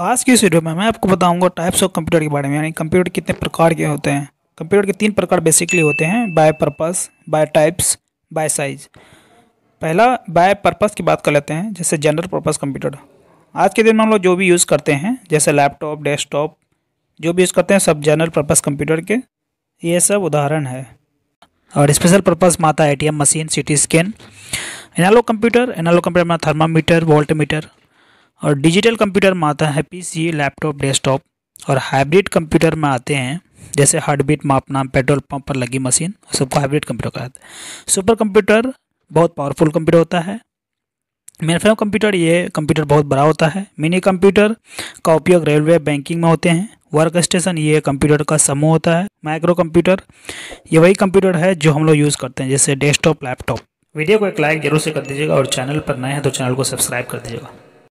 आज की इस वीडियो में मैं आपको बताऊंगा टाइप्स ऑफ कंप्यूटर के बारे में यानी कंप्यूटर कितने प्रकार के होते हैं कंप्यूटर के तीन प्रकार बेसिकली होते हैं by purpose by types by size पहला बाय पर्पस की बात कर लेते हैं जैसे जनरल पर्पस कंप्यूटर आज के दिन में हम लोग जो भी यूज़ करते हैं जैसे लैपटॉप डेस्कटॉप जो भी यूज़ करते हैं सब जनरल पर्पस कंप्यूटर के ये सब उदाहरण है और स्पेशल पर्पस माता a machine c scan analog computer analog computer में थर्मामीटर वोल्टमीटर और डिजिटल कंप्यूटर में आता है पीसी लैपटॉप डेस्कटॉप और हाइब्रिड कंप्यूटर में आते हैं जैसे हार्टबीट मापना पेट्रोल पंप पर लगी मशीन सबको हाइब्रिड कंप्यूटर जाता है सुपर कंप्यूटर बहुत पावरफुल कंप्यूटर होता है मेनफ्रेम कंप्यूटर ये कंप्यूटर बहुत बड़ा होता है मिनी कंप्यूटर का उपयोग रेलवे बैंकिंग में होते हैं वर्क स्टेशन ये कंप्यूटर का समूह होता है माइक्रो कंप्यूटर ये वही कंप्यूटर है जो हम लोग यूज़ करते हैं जैसे डेस्कटॉप लैपटॉप वीडियो को एक लाइक जरूर से कर दीजिएगा और चैनल पर नए हैं तो चैनल को सब्सक्राइब कर दीजिएगा